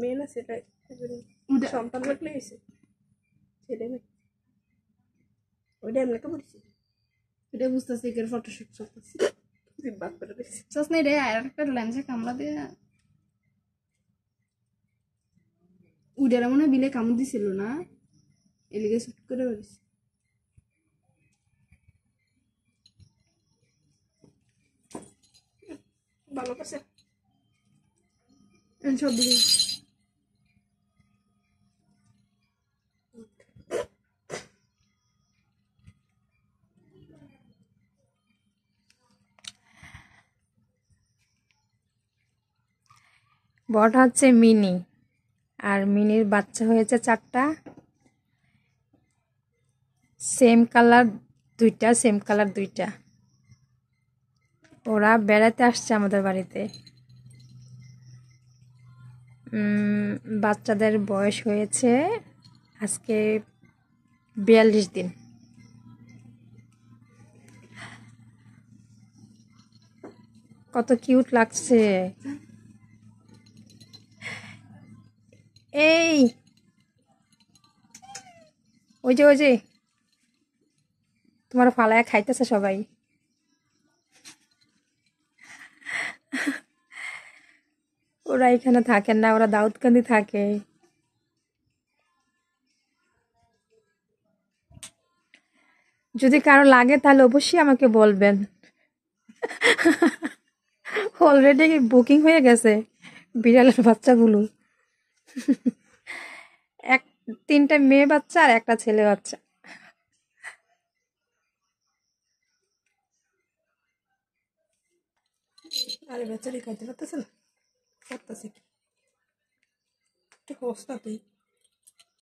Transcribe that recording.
মেয়ে না ছেলে সন্তান লাগলে গেছে ছেলে মেয়ে ওইটা এমনিতে বলছি বুঝতেছি এর ফটোশুট চলতেছি না রে আর একটা কামড়া দিয়ে মনে বিলে কামড় দিছিল না এলিগে শুট করে ভালো সব বট হচ্ছে মিনি আর মিনির বাচ্চা হয়েছে চারটা সেম কালার দুইটা সেম কালার দুইটা ওরা বেড়াতে আসছে আমাদের বাড়িতে বাচ্চাদের বয়স হয়েছে আজকে বিয়াল্লিশ দিন কত কিউট লাগছে এই ওই যে ওই যে তোমার ফালায় খাইতেছে সবাই ওরা এখানে থাকেন না ওরা দাউদকান্দি থাকে যদি কারো লাগে তাহলে অবশ্যই আমাকে বলবেন অলরেডি বুকিং হয়ে গেছে বিড়ালের বাচ্চাগুলো এক তিনটা মেয়ে বাচ্চা আর একটা ছেলে বাচ্চা আরে বেচারি খাইতে পারতেছে না করতেছে কি অবস্থা তুই